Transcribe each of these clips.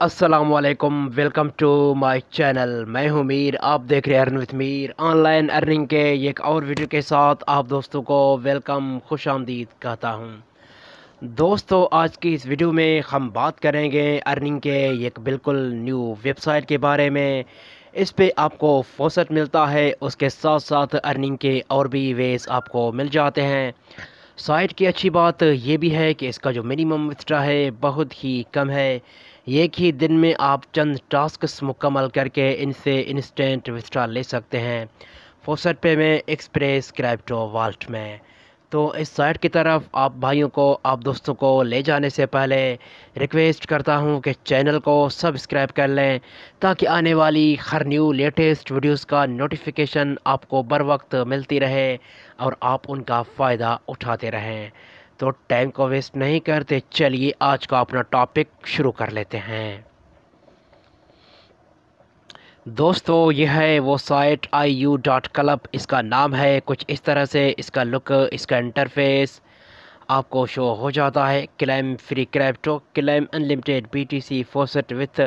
Aslam welcome to my channel मैं हूं मीर आप देख रहे हैं earn with Mir online earning के एक और वीडियो के साथ आप दोस्तों को वेलकम खुश आमदीद कहता हूं दोस्तों आज की इस वीडियो में हम बात करेंगे अर्निंग के एक बिल्कुल न्यू वेबसाइट के बारे में इस पे आपको फोसट मिलता है उसके साथ साथ अर्निंग के और भी वेज आपको मिल जाते हैं साइट की अच्छी बात ये भी है कि इसका जो मिनिमम विथड्रा है बहुत ही कम है एक ही दिन में आप चंद टास्क मुकम्मल करके इनसे इंस्टेंट विस्ट्रा ले सकते हैं फोसट पे में एक्सप्रेस क्रैप्टो वाल्ट में तो इस साइट की तरफ आप भाइयों को आप दोस्तों को ले जाने से पहले रिक्वेस्ट करता हूं कि चैनल को सब्सक्राइब कर लें ताकि आने वाली हर न्यू लेटेस्ट वीडियोस का नोटिफिकेशन आपको बर वक्त मिलती रहे और आप उनका फ़ायदा उठाते रहें तो टाइम को वेस्ट नहीं करते चलिए आज का अपना टॉपिक शुरू कर लेते हैं दोस्तों यह है वो site I U dot club इसका नाम है कुछ इस तरह से इसका लुक इसका इंटरफेस आपको शो हो जाता है claim free crypto claim unlimited C faucet with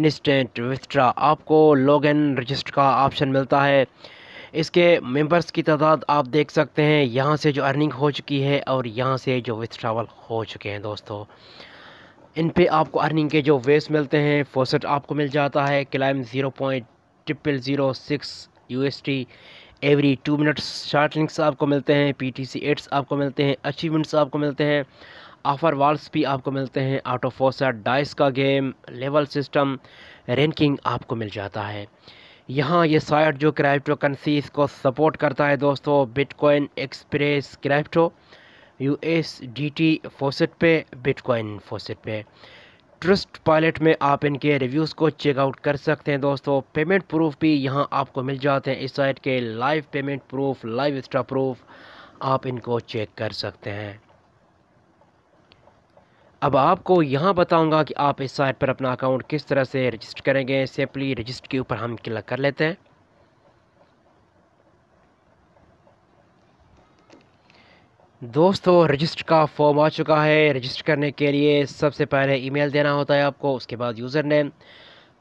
instant withdraw आपको लॉग इन रजिस्टर का ऑप्शन मिलता है इसके मेंबर्स की तादाद आप देख सकते हैं यहाँ से जो अर्निंग हो चुकी है और यहाँ से जो विथड्रावल हो चुके हैं दोस्तों इन पे आपको अर्निंग के जो वेस मिलते हैं फोसेट आपको मिल जाता है claim zero point triple zero six U S T every two minutes short links आपको मिलते हैं पी टी सी एड्स आपको मिलते हैं अचीवमेंट्स आपको मिलते हैं ऑफर वाल्स भी आपको मिलते हैं आउट ऑफ फोसेट डाइस का गेम लेवल सिस्टम रैंकिंग आपको मिल जाता है यहाँ ये साइट जो क्राइप्टो कंसीस को सपोर्ट करता है दोस्तों bitcoin express crypto U S D T faucet pay bitcoin फोसेट पे ट्रस्ट पायलट में आप इनके रिव्यूज़ को चेकआउट कर सकते हैं दोस्तों पेमेंट प्रूफ भी यहाँ आपको मिल जाते हैं इस साइट के live payment proof live extra proof आप इनको चेक कर सकते हैं अब आपको यहाँ बताऊंगा कि आप इस साइट पर अपना अकाउंट किस तरह से रजिस्टर करेंगे सिंपली रजिस्टर के ऊपर हम क्लिक कर लेते हैं दोस्तों रजिस्टर का फॉर्म आ चुका है रजिस्टर करने के लिए सबसे पहले ईमेल देना होता है आपको उसके बाद user name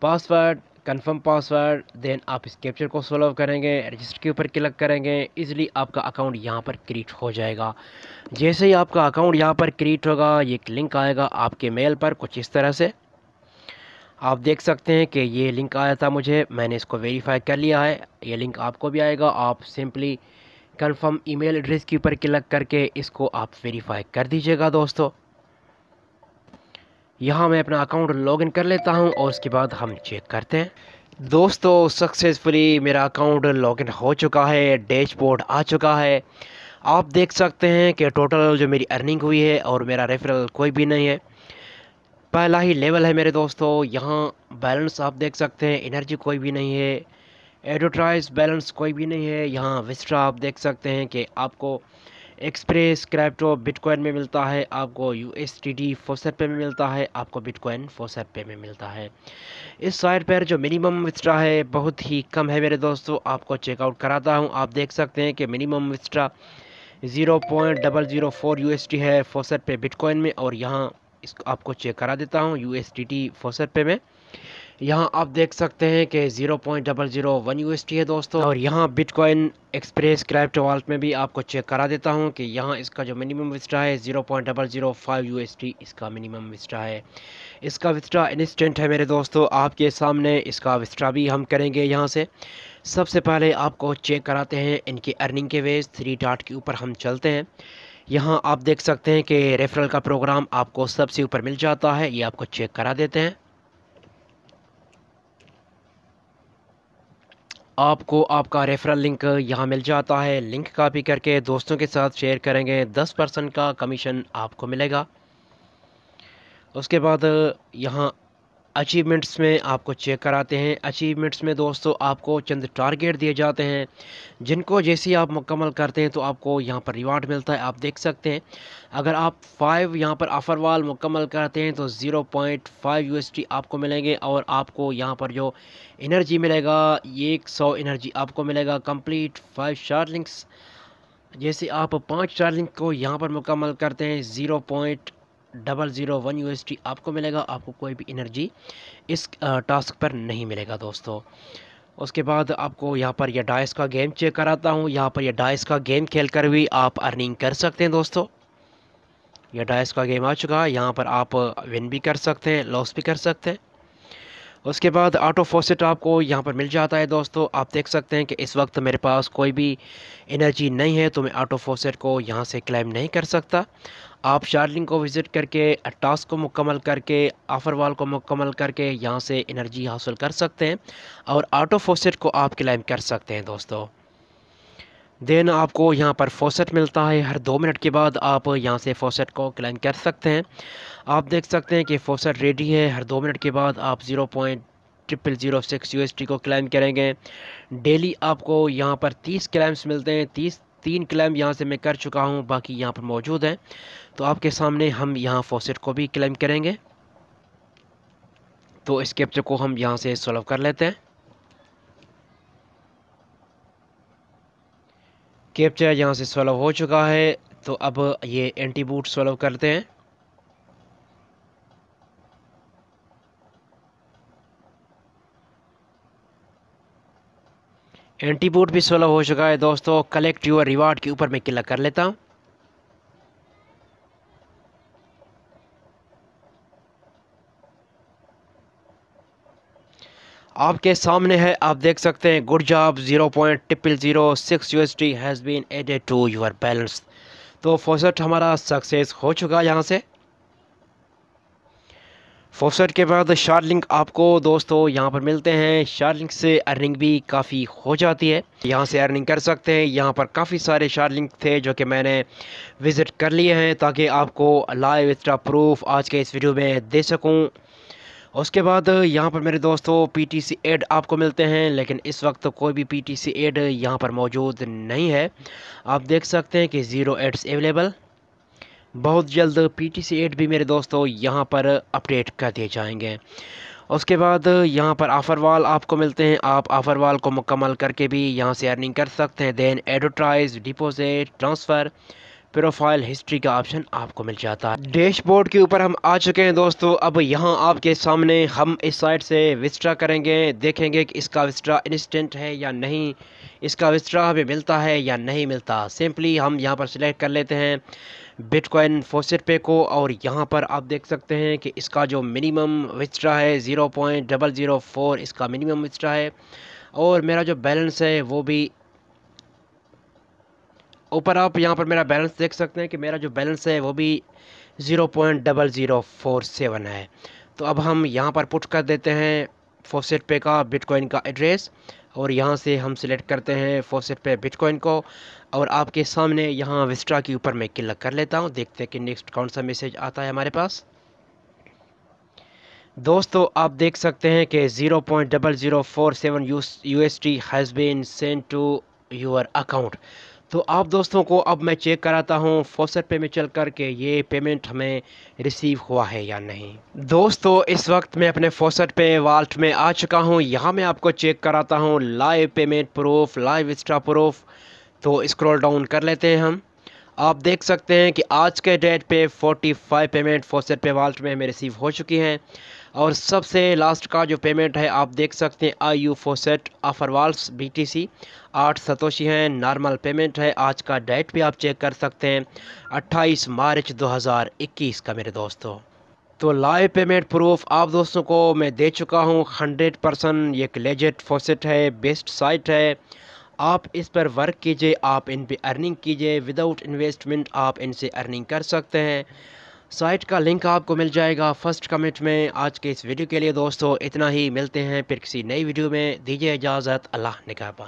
password confirm password then आप इस कैप्चर को सोलव करेंगे रजिस्टर के ऊपर क्लिक करेंगे इजीली आपका अकाउंट यहाँ पर क्रिएट हो जाएगा जैसे ही आपका अकाउंट यहाँ पर क्रिएट होगा ये एक लिंक आएगा आपके मेल पर कुछ इस तरह से आप देख सकते हैं कि ये लिंक आया था मुझे मैंने इसको वेरीफाई कर लिया है ये लिंक आपको भी आएगा आप सिंपली कंफर्म ईमेल एड्रेस के ऊपर क्लिक करके इसको आप वेरीफाई कर दीजिएगा दोस्तों यहाँ मैं अपना अकाउंट लॉगिन कर लेता हूँ और उसके बाद हम चेक करते हैं दोस्तों सक्सेसफुली मेरा अकाउंट लॉगिन हो चुका है डैशबोर्ड आ चुका है आप देख सकते हैं कि टोटल जो मेरी अर्निंग हुई है और मेरा रेफरल कोई भी नहीं है पहला ही लेवल है मेरे दोस्तों यहाँ बैलेंस आप देख सकते हैं एनर्जी कोई भी नहीं है एडवर्टाइज बैलेंस कोई भी नहीं है यहाँ विस्ट्रा आप देख सकते हैं कि आपको एक्सप्रेस क्रैप्टो बिटकॉइन में मिलता है आपको U S T D faucet pay में मिलता है आपको बिटकॉइन फोसर पे में मिलता है इस साइट पर जो मिनिमम विस्ट्रा है बहुत ही कम है मेरे दोस्तों आपको चेकआउट कराता हूँ आप देख सकते हैं कि minimum withdraw zero point double zero four U S T है फोसर पे बिटकॉइन में और यहाँ इसको आपको चेक करा देता हूँ U S T T faucet pay में यहाँ आप देख सकते हैं कि zero point double zero one U है दोस्तों और यहाँ बिटकॉइन एक्सप्रेस क्राइफ्ट वॉल्ट में भी आपको चेक करा देता हूँ कि यहाँ इसका जो मिनिमम विस्टा है zero point double zero five U इसका मिनिमम विस्टा है इसका विस्टा इंस्टेंट है मेरे दोस्तों आपके सामने इसका विस्टा भी हम करेंगे यहाँ से सबसे पहले आपको चेक कराते हैं इनकी अर्निंग के वेज थ्री डाट के ऊपर हम चलते हैं यहाँ आप देख सकते हैं कि रेफरल का प्रोग्राम आपको सबसे ऊपर मिल जाता है ये आपको चेक करा देते हैं आपको आपका रेफरल लिंक यहाँ मिल जाता है लिंक कॉपी करके दोस्तों के साथ शेयर करेंगे दस परसेंट का कमीशन आपको मिलेगा उसके बाद यहाँ अचीवमेंट्स में आपको चेक कराते हैं अचीवमेंट्स में दोस्तों आपको चंद टारगेट दिए जाते हैं जिनको जैसे ही आप मुकम्मल करते हैं तो आपको यहाँ पर रिवार्ड मिलता है आप देख सकते हैं अगर आप फाइव यहाँ पर ऑफ़र वाल मुकम्मल करते हैं तो ज़ीरो पॉइंट फाइव यू आपको मिलेंगे और आपको यहाँ पर जो इनर्जी मिलेगा एक सौ इनर्जी आपको मिलेगा कम्प्लीट फाइव शार्लिंग्स जैसे आप पाँच चार्जिंग को यहाँ पर मुकम्मल करते हैं zero point double zero one U आपको मिलेगा आपको कोई भी एनर्जी इस टास्क पर नहीं मिलेगा दोस्तों उसके बाद आपको यहाँ पर यह डाइस का गेम चेक कराता हूँ यहाँ पर यह डाइस का गेम खेल कर भी आप अर्निंग कर सकते हैं दोस्तों यह डाइस का गेम आ चुका है यहाँ पर आप विन भी कर सकते हैं लॉस भी कर सकते हैं उसके बाद आटो फोसेट आपको यहाँ पर मिल जाता है दोस्तों आप देख सकते हैं कि इस वक्त मेरे पास कोई भी एनर्जी नहीं है तो मैं आटो फोसेट को यहाँ से क्लेम नहीं कर सकता आप शार्लिंग को विज़िट करके टास्क को मुकम्मल करके आफरवाल को मुकम्मल करके यहाँ से एनर्जी हासिल कर सकते हैं और आटो फोसेट को आप क्लेम कर सकते हैं दोस्तों देन आपको यहाँ पर फोसेट मिलता है हर दो मिनट के बाद आप यहाँ से फोसेट को क्लेम कर सकते हैं आप देख सकते हैं कि फोसेट रेडी है हर दो मिनट के बाद आप zero point triple zero six U को क्लेम करेंगे डेली आपको यहाँ पर तीस क्लेम्स मिलते हैं तीस तीन क्लेम यहाँ से मैं कर चुका हूँ बाकी यहाँ पर मौजूद हैं तो आपके सामने हम यहाँ फोसेट को भी क्लेम करेंगे तो इस कैप्चर को हम यहाँ से सॉल्व कर लेते हैं कैप्चर यहाँ से सोलव हो चुका है तो अब ये एंटी बूट सोलव करते हैं एंटी बूट भी सोलव हो चुका है दोस्तों कलेक्ट यूर रिवार्ड के ऊपर मैं क्लिक कर लेता हूँ आपके सामने है आप देख सकते हैं good job zero point triple zero six U S T has been added to your balance तो फोसट हमारा सक्सेस हो चुका है यहाँ से फोसट के बाद शार्लिंक आपको दोस्तों यहाँ पर मिलते हैं शार्लिंक से अर्निंग भी काफ़ी हो जाती है यहाँ से अर्निंग कर सकते हैं यहाँ पर काफ़ी सारे शार्लिंक थे जो कि मैंने विज़िट कर लिए हैं ताकि आपको लाइव एक्स्ट्रा प्रूफ आज के इस वीडियो में दे सकूँ उसके बाद यहाँ पर मेरे दोस्तों पीटीसी एड आपको मिलते हैं लेकिन इस वक्त तो कोई भी पीटीसी एड यहाँ पर मौजूद नहीं है आप देख सकते हैं कि ज़ीरो एड्स अवेलेबल बहुत जल्द पी टी सी एड भी मेरे दोस्तों यहाँ पर अपडेट कर दिए जाएंगे उसके बाद यहाँ पर वाल आपको मिलते हैं आप वाल को मुकम्मल करके भी यहाँ से अर्निंग कर सकते हैं then advertise deposit transfer profile history का ऑप्शन आपको मिल जाता है डैशबोर्ड के ऊपर हम आ चुके हैं दोस्तों अब यहाँ आपके सामने हम इस साइड से विस्ट्रा करेंगे देखेंगे कि इसका विस्ट्रा इंस्टेंट है या नहीं इसका विस्ट्रा हमें मिलता है या नहीं मिलता सिंपली हम यहाँ पर सिलेक्ट कर लेते हैं बिटकॉइन फोसेट पे को और यहाँ पर आप देख सकते हैं कि इसका जो मिनिमम विस्ट्रा है zero point double zero four इसका मिनिमम विस्ट्रा है और मेरा जो बैलेंस है वो भी ऊपर आप यहाँ पर मेरा बैलेंस देख सकते हैं कि मेरा जो बैलेंस है वो भी zero point double zero four seven है तो अब हम यहाँ पर पुट कर देते हैं फोसेट पे का बिटकॉइन का एड्रेस और यहाँ से हम सिलेक्ट करते हैं फोसेट पे बिटकॉइन को और आपके सामने यहाँ विस्ट्रा के ऊपर मैं क्लिक कर लेता हूँ देखते हैं कि नेक्स्ट कौन सा मैसेज आता है हमारे पास दोस्तों आप देख सकते हैं कि zero point double zero four seven U S T has been send to your account तो आप दोस्तों को अब मैं चेक कराता हूँ फोसर पे में चल कर के ये पेमेंट हमें रिसीव हुआ है या नहीं दोस्तों इस वक्त मैं अपने फोसर पे वाल्ट में आ चुका हूँ यहाँ मैं आपको चेक कराता हूँ live payment proof live extra proof तो स्क्रॉल डाउन कर लेते हैं हम आप देख सकते हैं कि आज के डेट पे 45 पेमेंट फोसर पे वाल्ट में हमें रिसीव हो चुकी हैं और सबसे लास्ट का जो पेमेंट है आप देख सकते हैं आई यू फोसेट अफरवाल्स बी टी सी आठ सतोशी हैं नॉर्मल पेमेंट है आज का डेट भी आप चेक कर सकते हैं 28 मार्च 2021 का मेरे दोस्तों तो लाइव पेमेंट प्रूफ आप दोस्तों को मैं दे चुका हूँ हंड्रेड परसेंट ये लेजेट फोसेट है बेस्ट साइट है आप इस पर वर्क कीजिए आप इन पर अर्निंग कीजिए विदाउट इन्वेस्टमेंट आप इनसे अर्निंग कर सकते हैं साइट का लिंक आपको मिल जाएगा फर्स्ट कमेंट में आज के इस वीडियो के लिए दोस्तों इतना ही मिलते हैं फिर किसी नई वीडियो में दीजिए इजाज़त अल्लाह निकाबान